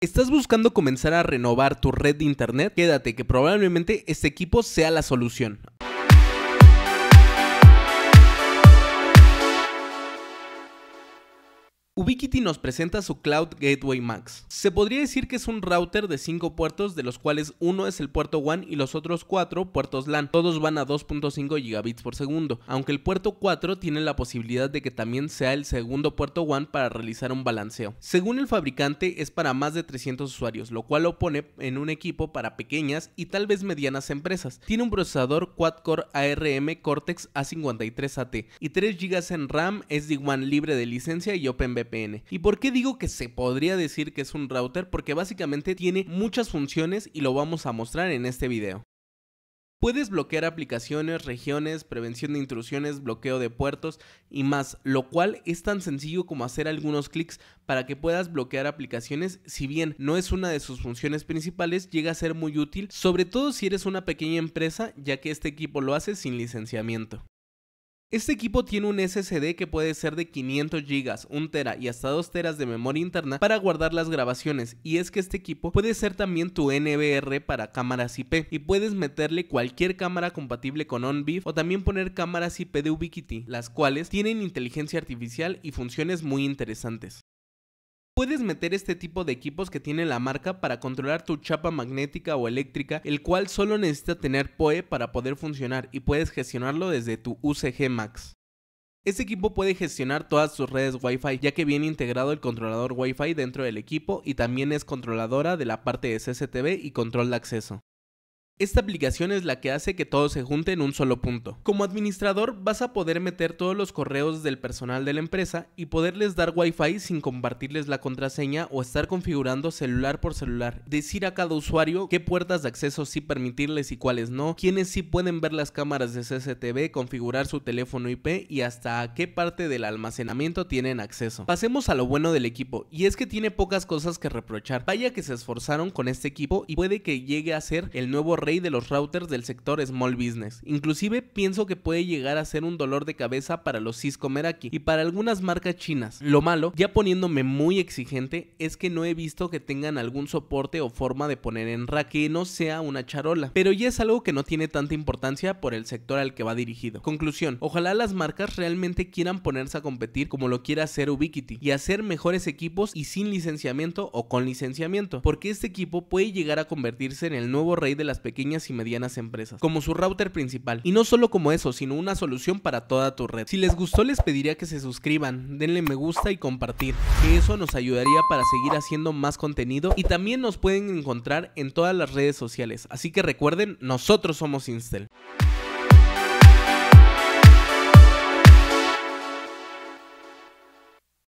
¿Estás buscando comenzar a renovar tu red de internet? Quédate que probablemente este equipo sea la solución. Ubiquiti nos presenta su Cloud Gateway Max. Se podría decir que es un router de 5 puertos, de los cuales uno es el puerto WAN y los otros 4 puertos LAN. Todos van a 2.5 gigabits por segundo, aunque el puerto 4 tiene la posibilidad de que también sea el segundo puerto WAN para realizar un balanceo. Según el fabricante, es para más de 300 usuarios, lo cual lo pone en un equipo para pequeñas y tal vez medianas empresas. Tiene un procesador quad-core ARM Cortex A53AT y 3 GB en RAM, SD-WAN libre de licencia y OpenVPN ¿Y por qué digo que se podría decir que es un router? Porque básicamente tiene muchas funciones y lo vamos a mostrar en este video. Puedes bloquear aplicaciones, regiones, prevención de intrusiones, bloqueo de puertos y más, lo cual es tan sencillo como hacer algunos clics para que puedas bloquear aplicaciones, si bien no es una de sus funciones principales, llega a ser muy útil, sobre todo si eres una pequeña empresa, ya que este equipo lo hace sin licenciamiento. Este equipo tiene un SSD que puede ser de 500 GB, 1 TB y hasta 2 TB de memoria interna para guardar las grabaciones y es que este equipo puede ser también tu NVR para cámaras IP y puedes meterle cualquier cámara compatible con Onvif o también poner cámaras IP de Ubiquiti, las cuales tienen inteligencia artificial y funciones muy interesantes puedes meter este tipo de equipos que tiene la marca para controlar tu chapa magnética o eléctrica, el cual solo necesita tener PoE para poder funcionar y puedes gestionarlo desde tu UCG Max. Este equipo puede gestionar todas sus redes Wi-Fi ya que viene integrado el controlador Wi-Fi dentro del equipo y también es controladora de la parte de CCTV y control de acceso. Esta aplicación es la que hace que todo se junte en un solo punto. Como administrador vas a poder meter todos los correos del personal de la empresa y poderles dar wifi sin compartirles la contraseña o estar configurando celular por celular. Decir a cada usuario qué puertas de acceso sí permitirles y cuáles no, quiénes sí pueden ver las cámaras de CCTV, configurar su teléfono IP y hasta a qué parte del almacenamiento tienen acceso. Pasemos a lo bueno del equipo y es que tiene pocas cosas que reprochar. Vaya que se esforzaron con este equipo y puede que llegue a ser el nuevo de los routers del sector Small Business. Inclusive pienso que puede llegar a ser un dolor de cabeza para los Cisco Meraki y para algunas marcas chinas. Lo malo, ya poniéndome muy exigente, es que no he visto que tengan algún soporte o forma de poner en rack que no sea una charola, pero ya es algo que no tiene tanta importancia por el sector al que va dirigido. Conclusión, ojalá las marcas realmente quieran ponerse a competir como lo quiera hacer Ubiquiti y hacer mejores equipos y sin licenciamiento o con licenciamiento, porque este equipo puede llegar a convertirse en el nuevo rey de las pequeñas y medianas empresas, como su router principal. Y no solo como eso, sino una solución para toda tu red. Si les gustó les pediría que se suscriban, denle me gusta y compartir, que eso nos ayudaría para seguir haciendo más contenido y también nos pueden encontrar en todas las redes sociales. Así que recuerden, nosotros somos Instel.